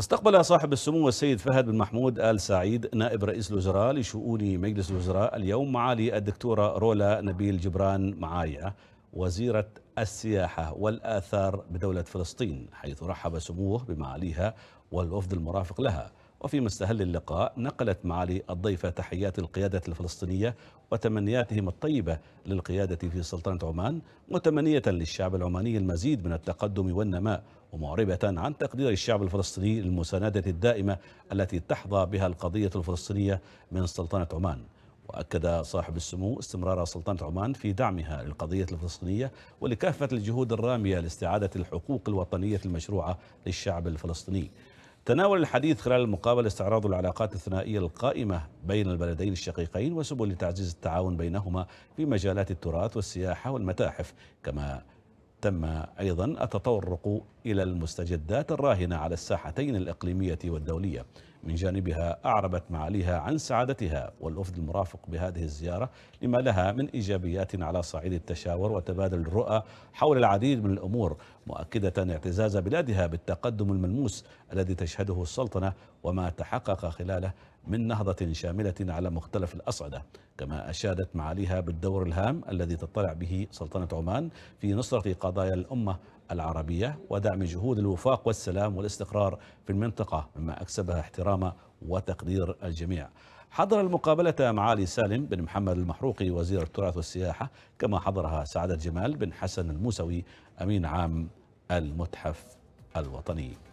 استقبل صاحب السمو السيد فهد بن محمود آل سعيد نائب رئيس الوزراء لشؤون مجلس الوزراء اليوم معالي الدكتورة رولا نبيل جبران معايا وزيرة السياحة والآثار بدولة فلسطين حيث رحب سموه بمعاليها والوفد المرافق لها وفي مستهل اللقاء نقلت معالي الضيفة تحيات القيادة الفلسطينية وتمنياتهم الطيبة للقيادة في سلطنة عمان متمنية للشعب العماني المزيد من التقدم والنماء ومعربة عن تقدير الشعب الفلسطيني للمساندة الدائمة التي تحظى بها القضية الفلسطينية من سلطنة عمان وأكد صاحب السمو استمرار سلطنة عمان في دعمها للقضية الفلسطينية ولكافة الجهود الرامية لاستعادة الحقوق الوطنية المشروعة للشعب الفلسطيني تناول الحديث خلال المقابلة استعراض العلاقات الثنائية القائمة بين البلدين الشقيقين وسبل تعزيز التعاون بينهما في مجالات التراث والسياحة والمتاحف كما تم أيضا التطرق إلى المستجدات الراهنة على الساحتين الإقليمية والدولية من جانبها أعربت معاليها عن سعادتها والوفد المرافق بهذه الزيارة لما لها من إيجابيات على صعيد التشاور وتبادل الرؤى حول العديد من الأمور مؤكدة اعتزاز بلادها بالتقدم الملموس الذي تشهده السلطنة وما تحقق خلاله من نهضة شاملة على مختلف الأصعدة كما أشادت معاليها بالدور الهام الذي تطلع به سلطنة عمان في نصرة قضايا الأمة العربية ودعم جهود الوفاق والسلام والاستقرار في المنطقة مما أكسبها احترام وتقدير الجميع حضر المقابلة معالي سالم بن محمد المحروقي وزير التراث والسياحة كما حضرها سعادة جمال بن حسن الموسوي أمين عام المتحف الوطني